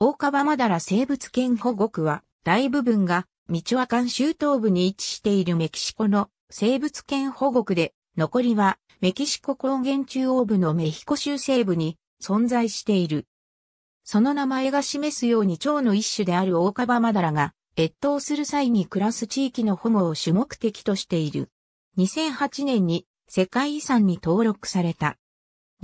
大川マダラ生物圏保護区は、大部分が、ミチョアカン州東部に位置しているメキシコの生物圏保護区で、残りは、メキシコ高原中央部のメヒコ州西部に存在している。その名前が示すように蝶の一種であるオオカバマダラが、越冬する際に暮らす地域の保護を主目的としている。2008年に世界遺産に登録された。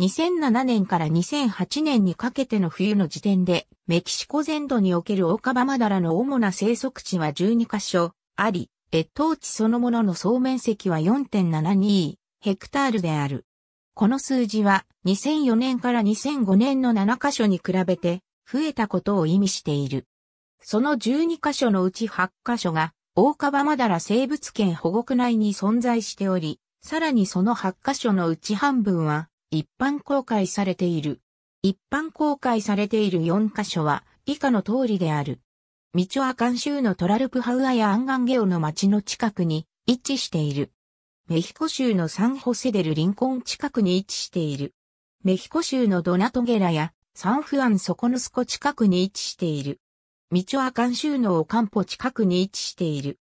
2007年から2008年にかけての冬の時点で、メキシコ全土におけるオオカバマダラの主な生息地は12カ所あり、越冬地そのものの総面積は4.72ヘクタールである。この数字は2004年から2005年の7カ所に比べて増えたことを意味している。その12カ所のうち8カ所がオオカバマダラ生物圏保護区内に存在しており、さらにその8カ所のうち半分は一般公開されている。一般公開されている4カ所は以下の通りである。ミチョアカン州のトラルプハウアやアンガンゲオの町の近くに位置している。メヒコ州のサンホセデルリンコン近くに位置している。メヒコ州のドナトゲラやサンフアンソコヌスコ近くに位置している。ミチョアカン州のオカンポ近くに位置している。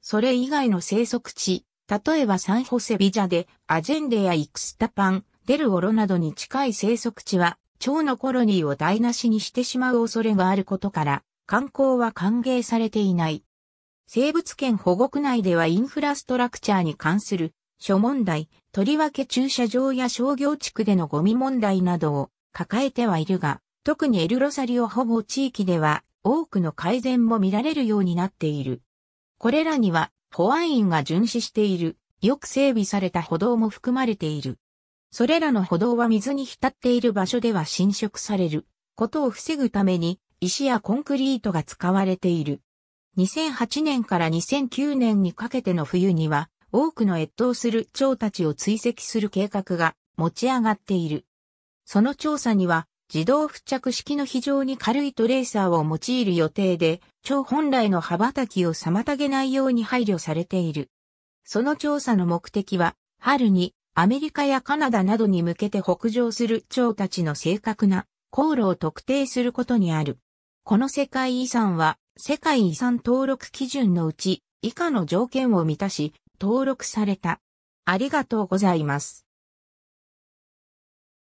それ以外の生息地、例えばサンホセビジャでアジェンデやイクスタパン、デルオロなどに近い生息地は、蝶のコロニーを台無しにしてしまう恐れがあることから、観光は歓迎されていない。生物圏保護区内ではインフラストラクチャーに関する諸問題、とりわけ駐車場や商業地区でのゴミ問題などを抱えてはいるが、特にエルロサリオ保護地域では多くの改善も見られるようになっている。これらには保安員が巡視している、よく整備された歩道も含まれている。それらの歩道は水に浸っている場所では侵食されることを防ぐために石やコンクリートが使われている。2008年から2009年にかけての冬には多くの越冬する蝶たちを追跡する計画が持ち上がっている。その調査には自動付着式の非常に軽いトレーサーを用いる予定で、蝶本来の羽ばたきを妨げないように配慮されている。その調査の目的は、春にアメリカやカナダなどに向けて北上する蝶たちの正確な航路を特定することにある。この世界遺産は世界遺産登録基準のうち以下の条件を満たし登録された。ありがとうございます。